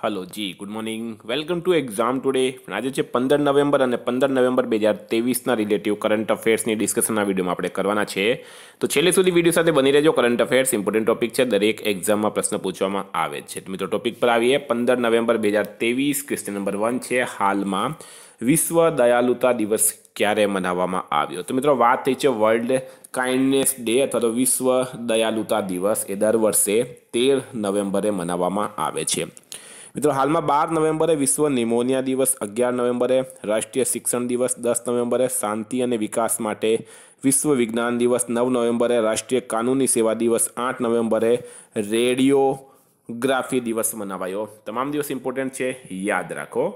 hello જી good morning welcome to exam today આજે છે પંદર નવેમ્બર અને પંદર નવેમ્બર બે હજાર તેવીસના રિલેટિવ કરંટ અફેર્સની ડિસ્કશનના વિડીયોમાં આપણે કરવાના છે તો છેલ્લે સુધી વિડીયો સાથે બની રહેજો કરંટ અફેર્સ ઇમ્પોર્ટન્ટ ટોપિક છે દરેક એક્ઝામમાં પ્રશ્ન પૂછવામાં આવે છે તો મિત્રો ટોપિક પર આવીએ પંદર નવેમ્બર બે હજાર તેવીસ ક્વેશ્ચન નંબર વન છે હાલમાં વિશ્વ દયાલુતા દિવસ ક્યારે મનાવવામાં આવ્યો તો મિત્રો વાત થઈ છે વર્લ્ડ કાઇન્ડનેસ ડે અથવા તો વિશ્વ દયાલુતા દિવસ એ દર વર્ષે તેર નવેમ્બરે મનાવવામાં આવે છે મિત્રો હાલમાં બાર નવેમ્બરે વિશ્વ નિમોનિયા દિવસ અગિયાર નવેમ્બરે રાષ્ટ્રીય શિક્ષણ દિવસ દસ નવેમ્બરે શાંતિ અને વિકાસ માટે વિશ્વ વિજ્ઞાન દિવસ નવ નવેમ્બરે રાષ્ટ્રીય કાનૂની સેવા દિવસ આઠ નવેમ્બરે રેડિયોગ્રાફી દિવસ મનાવાયો તમામ દિવસ ઇમ્પોર્ટન્ટ છે યાદ રાખો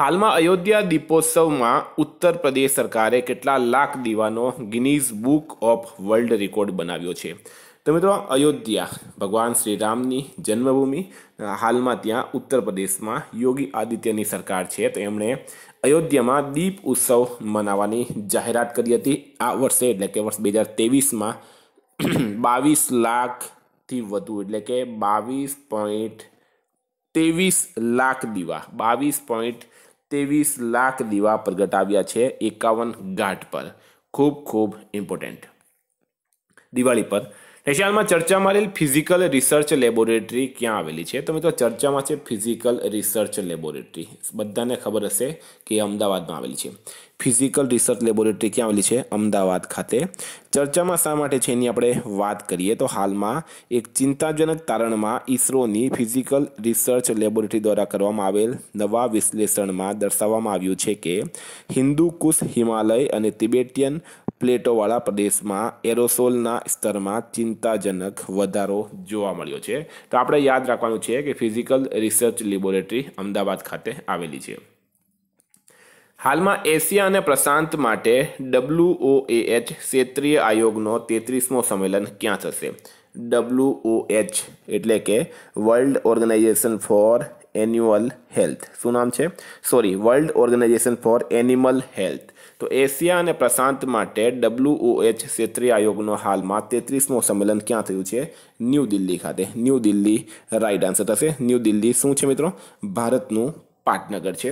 હાલમાં અયોધ્યા દીપોત્સવમાં ઉત્તર પ્રદેશ સરકારે કેટલા લાખ દીવાનો Guinness book of world record બનાવ્યો છે તો મિત્રો અયોધ્યા ભગવાન શ્રી રામની જન્મભૂમિ હાલમાં ત્યાં ઉત્તર પ્રદેશમાં યોગી આદિત્યની સરકાર છે તો એમણે અયોધ્યામાં દીપ ઉત્સવ મનાવવાની જાહેરાત કરી હતી આ વર્ષે એટલે કે વર્ષ બે હજાર તેવીસમાં બાવીસ લાખથી વધુ એટલે કે બાવીસ પોઈન્ટ ત્રેવીસ લાખ દીવા બાવીસ પોઈન્ટ ત્રેવીસ લાખ દીવા પ્રગટાવ્યા છે એકાવન ઘાટ પર ખૂબ ખૂબ ઇમ્પોર્ટન્ટ દિવાળી પર હાલમાં ચર્ચામાં આવેલ ફિઝિકલ રિસર્ચ લેબોરેટરી ક્યાં આવેલી છે તો મિત્રો ચર્ચામાં છે ફિઝિકલ રિસર્ચ લેબોરેટરી બધાને ખબર હશે કે અમદાવાદમાં આવેલી છે ફિઝિકલ રિસર્ચ લેબોરેટરી ક્યાં આવેલી છે અમદાવાદ ખાતે ચર્ચામાં શા માટે છે એની આપણે વાત કરીએ તો હાલમાં એક ચિંતાજનક તારણમાં ઇસરોની ફિઝિકલ રિસર્ચ લેબોરેટરી દ્વારા કરવામાં આવેલ નવા વિશ્લેષણમાં દર્શાવવામાં આવ્યું છે કે હિન્દુ કુશ હિમાલય અને તિબેટિયન પ્લેટોવાળા પ્રદેશમાં એરોસોલના સ્તરમાં ચિંતાજનક વધારો જોવા મળ્યો છે તો આપણે યાદ રાખવાનું છે કે ફિઝિકલ રિસર્ચ લેબોરેટરી અમદાવાદ ખાતે આવેલી છે હાલમાં એશિયા અને પ્રશાંત માટે ડબલ્યુઓએએચ ક્ષેત્રીય આયોગનો તેત્રીસમો સંમેલન ક્યાં થશે ડબલ્યુઓએચ એટલે કે world organisation for annual health શું નામ છે sorry world organisation for animal health તો એશિયા અને પ્રશાંત માટે ડબલ્યુઓએચ ક્ષેત્રીય આયોગનો હાલમાં તેત્રીસમો સંમેલન ક્યાં થયું છે ન્યૂ દિલ્હી ખાતે ન્યૂ દિલ્હી રાઈટ આન્સર થશે ન્યૂ દિલ્હી શું છે મિત્રો ભારતનું પાટનગર છે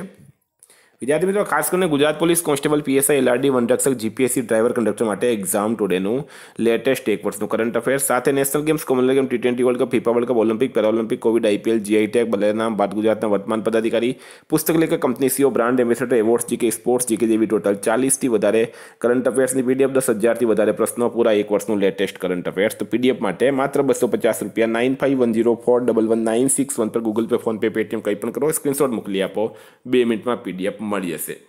વિદ્યાર્થી મિત્રો ખાસ કરીને Gujarat police constable PSI LRD વનરક્ષક જીપીએસસી ડ્રાઈવર કંડક્ટર માટે એક્ઝામ ટુડેનું લેટેસ્ટ એક વર્ષનું કરંટ અફેર સાથે national games Commonwealth game T twenty world cup FIFA world cup Olympic Paralympic Covid IPL GI tag બલેનામ ભારત ગુજરાતના વર્તમાન પદાધિકારી પુસ્તક લેખક company CEO brand ambassador awards GK sports GK જેવી ટોટલ ચાલીસથી વધારે કરંટ અફેર્સની પીડીએફ દસ હજારથી વધારે પ્રશ્નો પૂરા એક વર્ષનું લેટેસ્ટ કરંટ અફેર્સ તો પીડીએફ માટે માત્ર બસો પચાસ રૂપિયા nine five one zero four double one nine six one પર ગૂગલ પે ફોનપે પેટીએમ કંઈ પણ કરો સ્ક્રીનશોટ મોકલી આપો બે મિનિટમાં પીડીએફ María C...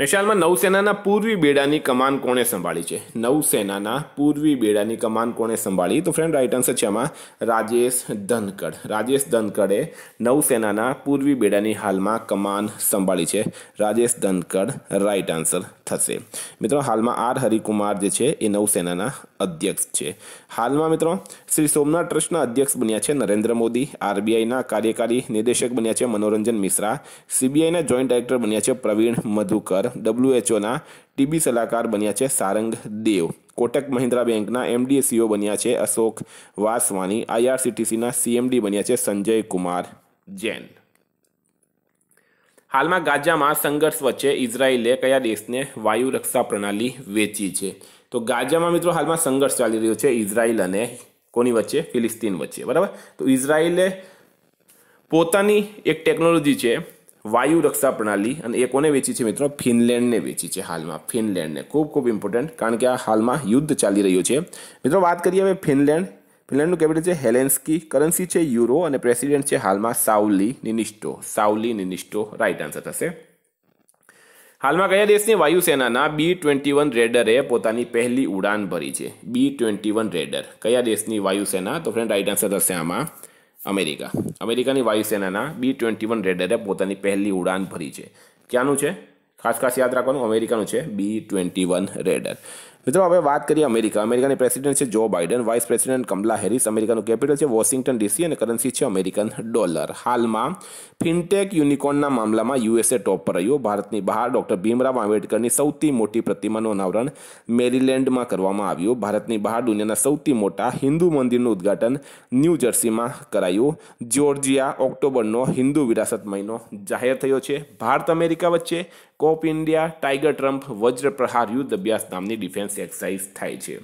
નિશાલમાં નૌસેનાના પૂર્વી બેડાની કમાન કોણે સંભાળી છે નૌસેનાના પૂર્વી બેડાની કમાન કોણે સંભાળી તો ફ્રેન્ડ રાઇટ આન્સર છે આમાં રાજેશ ધનકડ રાજેશ ધનકડે નૌસેનાના પૂર્વી બેડાની હાલમાં કમાન સંભાળી છે રાજેશ ધનકડ રાઇટ આન્સર થશે મિત્રો હાલમાં આર હરિકુમાર જે છે એ નૌસેનાના અધ્યક્ષ છે હાલમાં મિત્રો શ્રી સોમનાથ ટ્રસ્ટના અધ્યક્ષ બન્યા છે નરેન્દ્ર મોદી આરબીઆઈના કાર્યકારી નિદેશક બન્યા છે મનોરંજન મિશ્રા સીબીઆઈના જોઈન્ટ ડાયરેક્ટર બન્યા છે પ્રવીણ મધુકર ડબ્લ્યુએચઓના ટીબી સલાહકાર બન્યા છે સારંગ દેવ કોટક મહિન્દ્રા બેંકના એમડી સીઓ e બન્યા છે અશોક વાસવાની આઈઆરસીટીસીના સીએમડી બન્યા છે સંજય કુમાર જૈન હાલમાં ગાજામાં સંઘર્ષ વચ્ચે ઇઝરાયેલે કયા દેશને વાયુ રક્ષા પ્રણાલી વેચી છે તો ગાજામાં મિત્રો હાલમાં સંઘર્ષ ચાલી રહ્યો છે ઇઝરાયેલ અને કોની વચ્ચે ફિલિસ્તીન વચ્ચે બરાબર તો ઇઝરાયેલે પોતાની એક ટેકનોલોજી છે વાયુ રક્ષા પ્રણાલી અને એ કોને વેચી છે મિત્રો ફિનલેન્ડને વેચી છે હાલમાં ફિનલેન્ડને ખૂબ ખૂબ ઇમ્પોર્ટન્ટ કારણ કે આ હાલમાં યુદ્ધ ચાલી રહ્યું છે મિત્રો વાત કરીએ હવે ફિનલેન્ડ ફિનલેન્ડનું કેપિટલ છે હેલેન્સકી કરન્સી છે યુરો અને પ્રેસિડેન્ટ છે હાલમાં Sauli Niinisto Sauli Niinisto right answer થશે હાલમાં કયા દેશની વાયુસેનાના બી ટ્વેન્ટી વન રેડરે પોતાની પહેલી ઉડાન ભરી છે બી ટ્વેન્ટી વન રેડર કયા દેશની વાયુસેના તો ફ્રેન્ડ રાઇટ આન્સર થશે આમાં અમેરિકા અમેરિકાની વાયુસેનાના બી ટ્વેન્ટી વન રેડરે પોતાની પહેલી ઉડાન ભરી છે ક્યાંનું છે ખાસ ખાસ યાદ રાખવાનું અમેરિકાનું છે બી ટ્વેન્ટી વન રેડર મિત્રો હવે વાત કરીએ અમેરિકા અમેરિકાની પ્રેસિડેન્ટ છે Joe Biden vice president Kamala Harris અમેરિકાનું કેપિટલ છે વોશિંગ્ટન ડીસી અને કરન્સી છે અમેરિકન ડોલર હાલમાં ફિનટેક યુનિકોર્નના મામલામાં યુએસએ ટોપ પર રહ્યું ભારતની બહાર ડોક્ટર ભીમરાવ આંબેડકરની સૌથી મોટી પ્રતિમાનું અનાવરણ મેરીલેન્ડમાં કરવામાં આવ્યું ભારતની બહાર દુનિયાના સૌથી મોટા હિન્દુ મંદિરનું ઉદ્ઘાટન ન્યૂ જર્સીમાં કરાયું જ્યોર્જિયા ઓક્ટોબરનો હિન્દુ વિરાસત મહિનો જાહેર થયો છે ભારત અમેરિકા વચ્ચે Cope India tiger Triumph Vajra Prahar યુદ્ધ અભ્યાસ નામની ડિફેન્સ એક્સરસાઇઝ થાય છે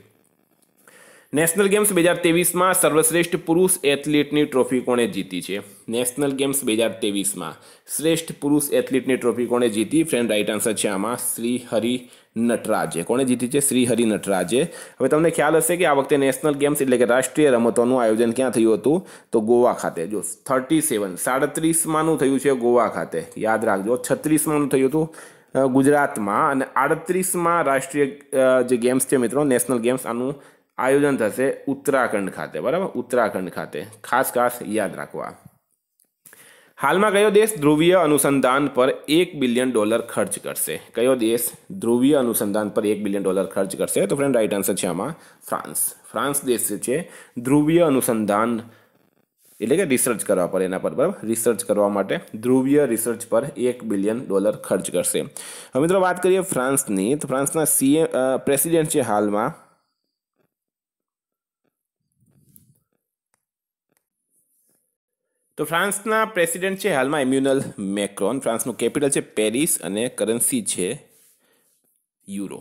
નેશનલ ગેમ્સ બે હજાર તેવીસમાં સર્વશ્રેષ્ઠ પુરુષ એથ્લેટની ટ્રોફી કોણે જીતી છે નેશનલ ગેમ્સ બે હજાર તેવીસમાં શ્રેષ્ઠ પુરુષ એથ્લેટની ટ્રોફી કોણે જીતી ફ્રેન્ડ રાઇટ આન્સર છે આમાં શ્રી હરિ નટરાજે કોણે જીતી છે શ્રીહરિ નટરાજે હવે તમને ખ્યાલ હશે કે આ વખતે નેશનલ ગેમ્સ એટલે કે રાષ્ટ્રીય રમતોનું આયોજન ક્યાં થયું હતું તો ગોવા ખાતે જો થર્ટી સેવન સાડત્રીસમાંનું થયું છે ગોવા ખાતે યાદ રાખજો છત્રીસમાંનું થયું હતું ગુજરાતમાં અને આડત્રીસમાં રાષ્ટ્રીય જે ગેમ્સ છે મિત્રો નેશનલ ગેમ્સ આનું આયોજન થશે ઉત્તરાખંડ ખાતે બરાબર ઉત્તરાખંડ ખાતે ખાસ ખાસ યાદ રાખવા હાલમાં કયો દેશ ધ્રુવીય અનુસંધાન પર એક બિલિયન ડોલર ખર્ચ કરશે કયો દેશ ધ્રુવીય અનુસંધાન પર એક બિલિયન ડોલર ખર્ચ કરશે તો ફ્રેન્ડ રાઈટ આન્સર છે આમાં ફ્રાન્સ ફ્રાન્સ દેશ છે ધ્રુવીય અનુસંધાન એટલે કે રિસર્ચ કરવા પર એના પર બરાબર રિસર્ચ કરવા માટે ધ્રુવીય રિસર્ચ પર એક બિલિયન ડોલર ખર્ચ કરશે હવે મિત્રો વાત કરીએ ફ્રાન્સની તો ફ્રાન્સના સીએ પ્રેસિડેન્ટ છે હાલમાં તો ફ્રાન્સના પ્રેસિડેન્ટ છે હાલમાં ઇમ્યુનલ મેક્રોન ફ્રાન્સનું કેપિટલ છે પેરિસ અને કરન્સી છે યુરો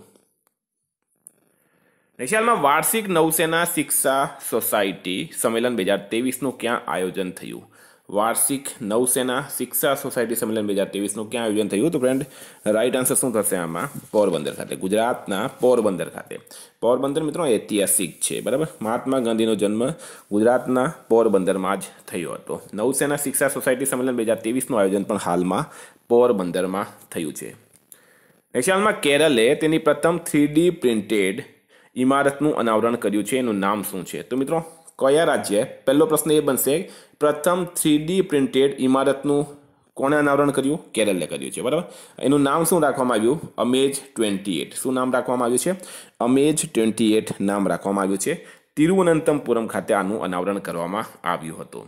નેશિયાલમાં વાર્ષિક નૌસેના શિક્ષા સોસાયટી સંમેલન બે હજાર તેવીસનું ક્યાં આયોજન થયું વાર્ષિક નૌસેના શિક્ષા સોસાયટી સંમેલન બે હજાર ત્રેવીસનું ક્યાં આયોજન થયું હતું ફ્રેન્ડ રાઇટ આન્સર શું થશે આમાં પોરબંદર ખાતે ગુજરાતના પોરબંદર ખાતે પોરબંદર મિત્રો ઐતિહાસિક છે બરાબર મહાત્મા ગાંધીનો જન્મ ગુજરાતના પોરબંદરમાં જ થયો હતો નૌસેના શિક્ષા સોસાયટી સંમેલન બે હજાર ત્રેવીસનું આયોજન પણ હાલમાં પોરબંદરમાં થયું છે નેક્સ્ટ કેરલે તેની પ્રથમ થ્રી ડી પ્રિન્ટેડ ઇમારતનું અનાવરણ કર્યું છે એનું નામ શું છે તો મિત્રો કયા રાજ્ય પહેલો પ્રશ્ન એ બનશે પ્રથમ થ્રીડી પ્રિન્ટેડ ઇમારતનું કોણે અનાવરણ કર્યું કેરલે કર્યું છે બરાબર એનું નામ શું રાખવામાં આવ્યું અમેજ ટ્વેન્ટી એટ શું નામ રાખવામાં આવ્યું છે અમેજ ટ્વેન્ટી એટ નામ રાખવામાં આવ્યું છે તિરુવનંતમપુરમ ખાતે આનું અનાવરણ કરવામાં આવ્યું હતું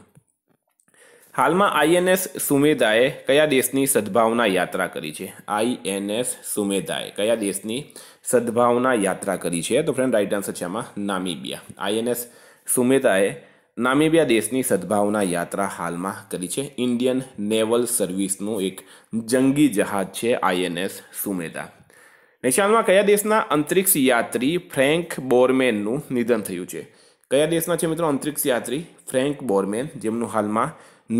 હાલમાં આઈએનએસ સુમેધાએ કયા દેશની સદભાવના યાત્રા કરી છે આઈએનએસ સુમેધાએ કયા દેશની સદભાવના યાત્રા કરી છે તો ફ્રેન્ડ રાઇટ આન્સર છે આમાં નામીબિયા આઈએનએસ સુમેતાએ નામિબિયા દેશની સદભાવના યાત્રા હાલમાં કરી છે ઇન્ડિયન નેવલ સર્વિસનું એક જંગી જહાજ છે આઈએનએસ સુમેદા નિશાનમાં કયા દેશના અંતરિક્ષ યાત્રી ફ્રેન્ક બોરમેનનું નિધન થયું છે કયા દેશના છે મિત્રો અંતરિક્ષ યાત્રી ફ્રેન્ક બોરમેન જેમનું હાલમાં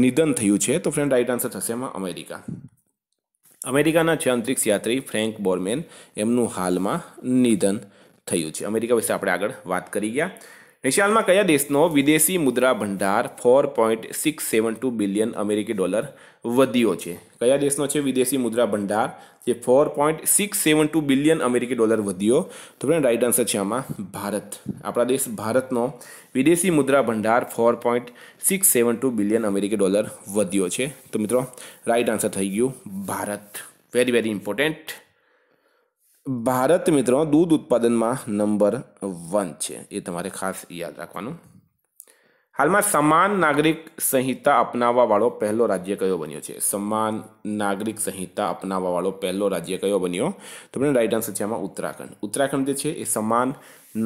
નિધન થયું છે તો ફ્રેન્ડ રાઈટ આન્સર થશે એમાં અમેરિકા અમેરિકાના છે અંતરિક્ષ યાત્રી ફ્રેન્ક બોરમેન એમનું હાલમાં નિધન થયું છે અમેરિકા વિશે આપણે આગળ વાત કરી ગયા નિશાલમાં કયા દેશનો વિદેશી મુદ્રા ભંડાર four point six seven two billion અમેરિકી ડોલર વધ્યો છે કયા દેશનો છે વિદેશી મુદ્રા ભંડાર જે four point six seven two billion અમેરિકી ડોલર વધ્યો તો ફ્રેન્ડ રાઈટ આન્સર છે આમાં ભારત આપણા દેશ ભારતનો વિદેશી મુદ્રા ભંડાર four point six seven two billion અમેરિકી ડોલર વધ્યો છે તો મિત્રો રાઈટ આન્સર થઈ ગયું Bharat very very important Bharat મિત્રો દૂધ ઉત્પાદનમાં નંબર વન છે એ તમારે ખાસ યાદ રાખવાનું હાલમાં સમાન નાગરિક સંહિતા અપનાવવાવાળો પહેલો રાજ્ય કયો બન્યો છે સમાન નાગરિક સંહિતા અપનાવવાવાળો પહેલો રાજ્ય કયો બન્યો તો આપણે રાઈટ આન્સર છે આમાં ઉત્તરાખંડ ઉત્તરાખંડ જે છે એ સમાન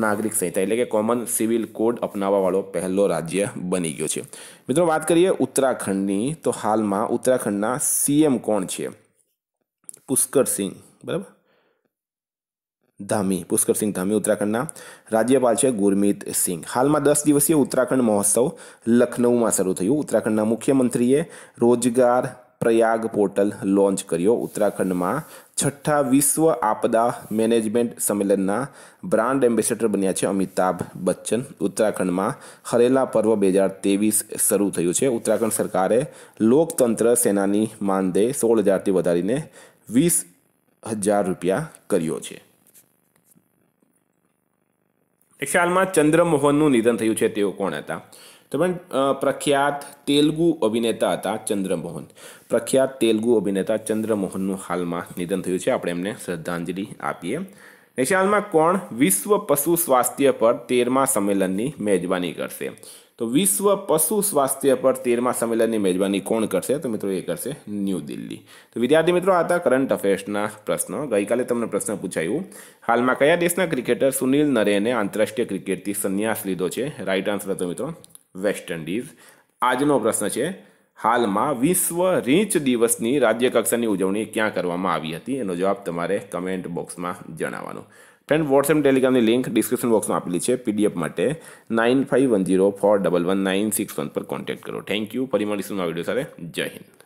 નાગરિક સંહિતા એટલે કે કોમન સિવિલ કોડ અપનાવવાવાળો પહેલો રાજ્ય બની ગયો છે મિત્રો વાત કરીએ ઉત્તરાખંડની તો હાલમાં ઉત્તરાખંડના સીએમ કોણ છે પુષ્કરસિંહ બરાબર ધામી પુષ્કરસિંહ ધામી ઉત્તરાખંડના રાજ્યપાલ છે ગુરમીત સિંહ હાલમાં દસ દિવસીય ઉત્તરાખંડ મહોત્સવ લખનૌમાં શરૂ થયું ઉત્તરાખંડના મુખ્યમંત્રીએ રોજગાર પ્રયાગ પોર્ટલ લોન્ચ કર્યો ઉત્તરાખંડમાં છઠ્ઠા વિશ્વ આપદા મેનેજમેન્ટ સંમેલનના બ્રાન્ડ એમ્બેસેડર બન્યા છે અમિતાભ બચ્ચન ઉત્તરાખંડમાં હરેલા પર્વ બે હજાર ત્રેવીસ શરૂ થયું છે ઉત્તરાખંડ સરકારે લોકતંત્ર સેનાની માનદે સોળ હજારથી વધારીને વીસ હજાર રૂપિયા કર્યો છે ખ્યાલમાં ચંદ્રમોહનનું નિધન થયું છે તેઓ કોણ હતા તો પણ પ્રખ્યાત તેલુગુ અભિનેતા હતા ચંદ્રમોહન પ્રખ્યાત તેલુગુ અભિનેતા ચંદ્રમોહનનું હાલમાં નિધન થયું છે આપણે એમને શ્રદ્ધાંજલિ આપીએ નેશનલમાં કોણ વિશ્વ પશુ સ્વાસ્થ્ય પર તેરમા સંમેલનની મેજબાની કરશે તો વિશ્વ પશુ સ્વાસ્થ્ય પર તેરમા સંમેલનની મેજબાની કોણ કરશે તો મિત્રો એ કરશે ન્યૂ દિલ્હી તો વિદ્યાર્થી મિત્રો આ હતા કરંટ અફેર્સના પ્રશ્નો ગઈકાલે તમને પ્રશ્ન પૂછાયું હાલમાં કયા દેશના ક્રિકેટર સુનિલ નરેને આંતરરાષ્ટ્રીય ક્રિકેટથી સંન્યાસ લીધો છે રાઇટ આન્સર હતો મિત્રો વેસ્ટ ઇન્ડિઝ આજનો પ્રશ્ન છે હાલમાં વિશ્વ રીંચ દિવસની રાજ્યકક્ષાની ઉજવણી ક્યાં કરવામાં આવી હતી એનો જવાબ તમારે કમેન્ટ બોક્સમાં જણાવવાનો ફ્રેન્ડ વોટ્સએપ ટેલિગ્રામની લિંક ડિસ્ક્રિપ્શન બોક્સમાં આપેલી છે પીડીએફ માટે nine five one zero four double one nine six one પર કોન્ટેક્ટ કરો થેન્ક યુ ફરી મળીશું આ વિડીયો સાથે જય હિન્દ